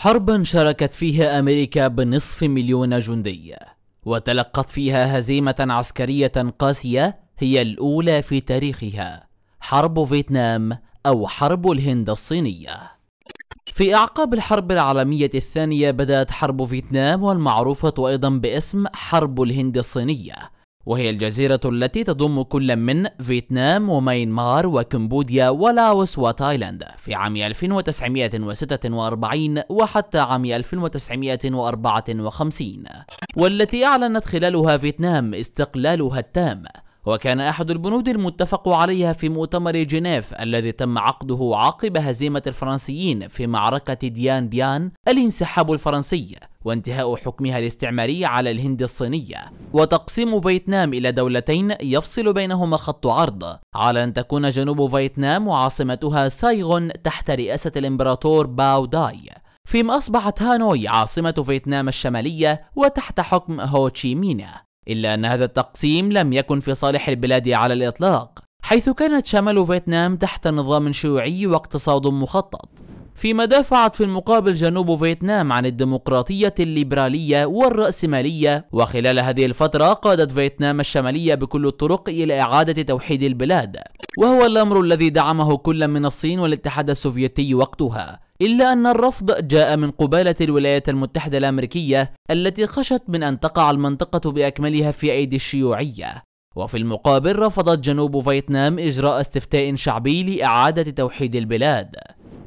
حربا شاركت فيها أمريكا بنصف مليون جندي وتلقت فيها هزيمة عسكرية قاسية هي الأولى في تاريخها حرب فيتنام أو حرب الهند الصينية في أعقاب الحرب العالمية الثانية بدأت حرب فيتنام والمعروفة أيضا باسم حرب الهند الصينية وهي الجزيرة التي تضم كل من فيتنام وميانمار وكمبوديا ولاوس وتايلاند في عام 1946 وحتى عام 1954 والتي أعلنت خلالها فيتنام استقلالها التام وكان أحد البنود المتفق عليها في مؤتمر جنيف الذي تم عقده عقب هزيمة الفرنسيين في معركة ديان بيان الانسحاب الفرنسي وانتهاء حكمها الاستعماري على الهند الصينية وتقسيم فيتنام إلى دولتين يفصل بينهما خط عرض على أن تكون جنوب فيتنام وعاصمتها سايغون تحت رئاسة الإمبراطور باو داي فيما أصبحت هانوي عاصمة فيتنام الشمالية وتحت حكم هو تشي مينا إلا أن هذا التقسيم لم يكن في صالح البلاد على الإطلاق حيث كانت شمال فيتنام تحت نظام شيوعي واقتصاد مخطط فيما دافعت في المقابل جنوب فيتنام عن الديمقراطية الليبرالية والرأسمالية وخلال هذه الفترة قادت فيتنام الشمالية بكل الطرق إلى إعادة توحيد البلاد وهو الأمر الذي دعمه كل من الصين والاتحاد السوفيتي وقتها إلا أن الرفض جاء من قبالة الولايات المتحدة الأمريكية التي خشت من أن تقع المنطقة بأكملها في أيدي الشيوعية وفي المقابل رفضت جنوب فيتنام إجراء استفتاء شعبي لإعادة توحيد البلاد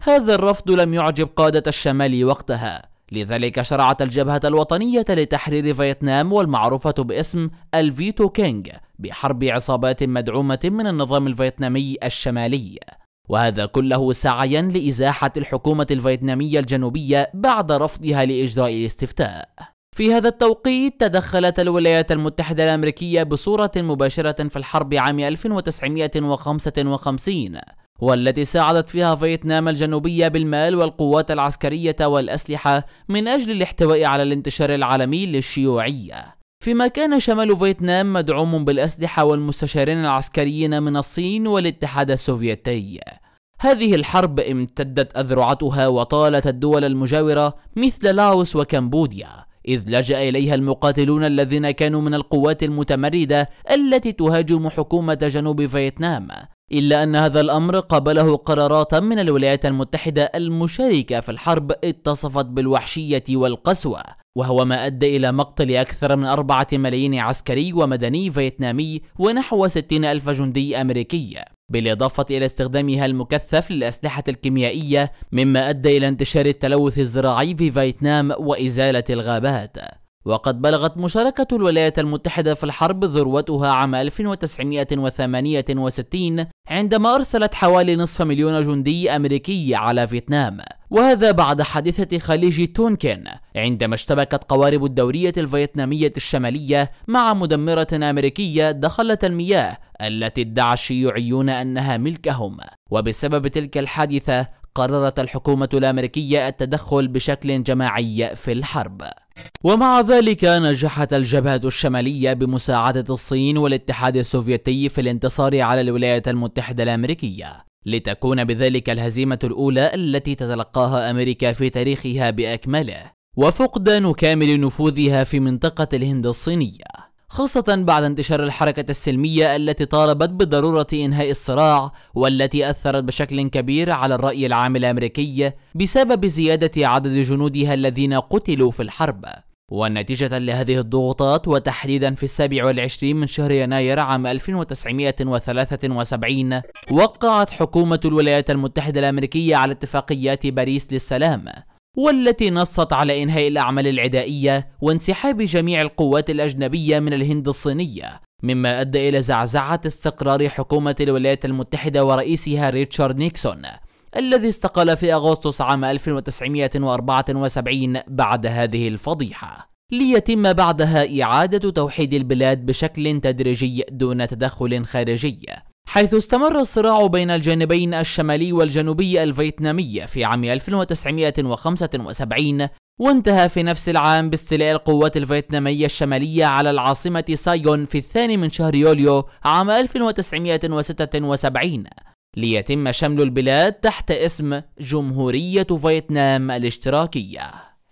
هذا الرفض لم يعجب قادة الشمال وقتها لذلك شرعت الجبهة الوطنية لتحرير فيتنام والمعروفة باسم الفيتو كينج بحرب عصابات مدعومة من النظام الفيتنامي الشمالي وهذا كله سعيا لإزاحة الحكومة الفيتنامية الجنوبية بعد رفضها لإجراء الاستفتاء في هذا التوقيت تدخلت الولايات المتحدة الأمريكية بصورة مباشرة في الحرب عام 1955 والتي ساعدت فيها فيتنام الجنوبية بالمال والقوات العسكرية والأسلحة من أجل الاحتواء على الانتشار العالمي للشيوعية فيما كان شمال فيتنام مدعوم بالأسلحة والمستشارين العسكريين من الصين والاتحاد السوفيتي هذه الحرب امتدت أذرعتها وطالت الدول المجاورة مثل لاوس وكمبوديا إذ لجأ إليها المقاتلون الذين كانوا من القوات المتمردة التي تهاجم حكومة جنوب فيتنام إلا أن هذا الأمر قبله قرارات من الولايات المتحدة المشاركة في الحرب اتصفت بالوحشية والقسوة وهو ما أدى إلى مقتل أكثر من أربعة ملايين عسكري ومدني فيتنامي ونحو ستين ألف جندي أمريكي بالإضافة إلى استخدامها المكثف للأسلحة الكيميائية مما أدى إلى انتشار التلوث الزراعي في فيتنام وإزالة الغابات وقد بلغت مشاركة الولايات المتحدة في الحرب ذروتها عام 1968 عندما أرسلت حوالي نصف مليون جندي أمريكي على فيتنام وهذا بعد حادثة خليج تونكن عندما اشتبكت قوارب الدورية الفيتنامية الشمالية مع مدمرة أمريكية دخلت المياه التي ادعى الشيوعيون أنها ملكهم وبسبب تلك الحادثة قررت الحكومة الأمريكية التدخل بشكل جماعي في الحرب ومع ذلك نجحت الجبهة الشمالية بمساعدة الصين والاتحاد السوفيتي في الانتصار على الولايات المتحدة الأمريكية لتكون بذلك الهزيمة الأولى التي تتلقاها أمريكا في تاريخها بأكمله وفقدان كامل نفوذها في منطقة الهند الصينية خاصة بعد انتشار الحركة السلمية التي طالبت بضرورة إنهاء الصراع والتي أثرت بشكل كبير على الرأي العام الأمريكي بسبب زيادة عدد جنودها الذين قتلوا في الحرب ونتيجة لهذه الضغوطات وتحديدا في السابع والعشرين من شهر يناير عام 1973 وقعت حكومة الولايات المتحدة الأمريكية على اتفاقيات باريس للسلام والتي نصت على إنهاء الأعمال العدائية وانسحاب جميع القوات الأجنبية من الهند الصينية مما أدى إلى زعزعة استقرار حكومة الولايات المتحدة ورئيسها ريتشارد نيكسون الذي استقال في أغسطس عام 1974 بعد هذه الفضيحة ليتم بعدها إعادة توحيد البلاد بشكل تدريجي دون تدخل خارجي حيث استمر الصراع بين الجانبين الشمالي والجنوبي الفيتنامي في عام 1975 وانتهى في نفس العام باستيلاء القوات الفيتنامية الشمالية على العاصمة سايون في الثاني من شهر يوليو عام 1976 ليتم شمل البلاد تحت اسم جمهورية فيتنام الاشتراكية